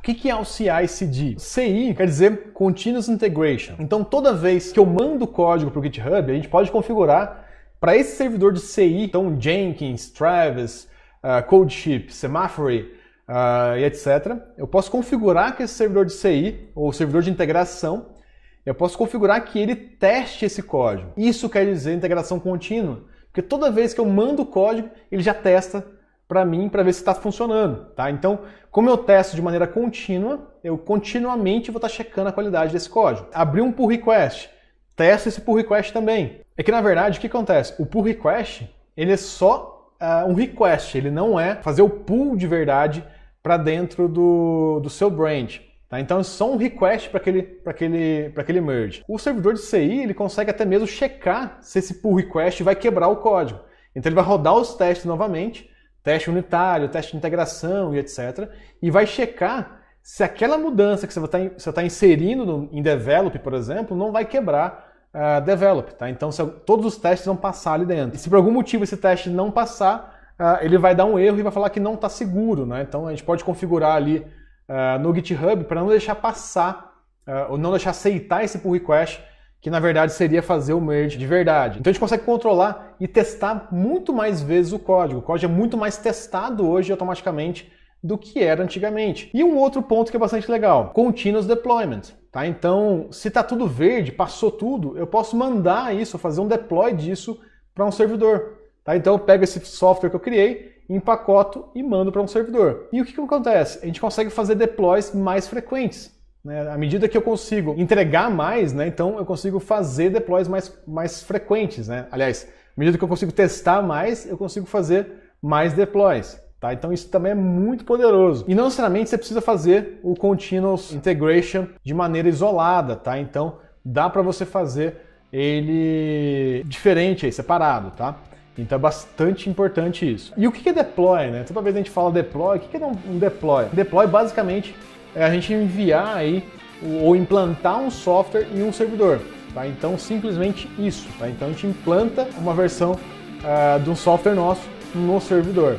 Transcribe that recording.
O que é o CI/CD? CI quer dizer Continuous Integration. Então, toda vez que eu mando código para o GitHub, a gente pode configurar para esse servidor de CI, então Jenkins, Travis, uh, ah, CodeShip, Semaphore uh, e etc. Eu posso configurar que esse servidor de CI ou servidor de integração, eu posso configurar que ele teste esse código. Isso quer dizer integração contínua, porque toda vez que eu mando o código, ele já testa para mim para ver se está funcionando, tá? Então, como eu testo de maneira contínua, eu continuamente vou estar tá checando a qualidade desse código. Abri um pull request, testo esse pull request também. É que na verdade o que acontece? O pull request ele é só uh, um request, ele não é fazer o pull de verdade para dentro do, do seu branch. Tá? Então é só um request para aquele, aquele, aquele merge. O servidor de CI ele consegue até mesmo checar se esse pull request vai quebrar o código. Então ele vai rodar os testes novamente teste unitário, teste de integração e etc. E vai checar se aquela mudança que você está tá inserindo no, em develop, por exemplo, não vai quebrar uh, develop. Tá? Então se, todos os testes vão passar ali dentro. E se por algum motivo esse teste não passar, uh, ele vai dar um erro e vai falar que não está seguro. Né? Então a gente pode configurar ali uh, no GitHub para não deixar passar, ou não deixar aceitar esse pull request que na verdade seria fazer o merge de verdade. Então a gente consegue controlar e testar muito mais vezes o código. O código é muito mais testado hoje automaticamente do que era antigamente. E um outro ponto que é bastante legal, continuous deployment. Tá? Então, se está tudo verde, passou tudo, eu posso mandar isso, fazer um deploy disso para um servidor. Tá? Então eu pego esse software que eu criei, empacoto e mando para um servidor. E o que, que acontece? A gente consegue fazer deploys mais frequentes. Né? À medida que eu consigo entregar mais, né? então eu consigo fazer deploys mais, mais frequentes. Né? Aliás, à medida que eu consigo testar mais, eu consigo fazer mais deploys. Tá? Então isso também é muito poderoso. E não necessariamente você precisa fazer o Continuous Integration de maneira isolada. Tá? Então dá para você fazer ele diferente, aí, separado. Tá? Então é bastante importante isso. E o que é deploy? Né? Toda vez a gente fala deploy, o que é um deploy? Deploy basicamente é a gente enviar aí ou implantar um software em um servidor. Tá? Então, simplesmente isso. Tá? Então, a gente implanta uma versão uh, de um software nosso no servidor.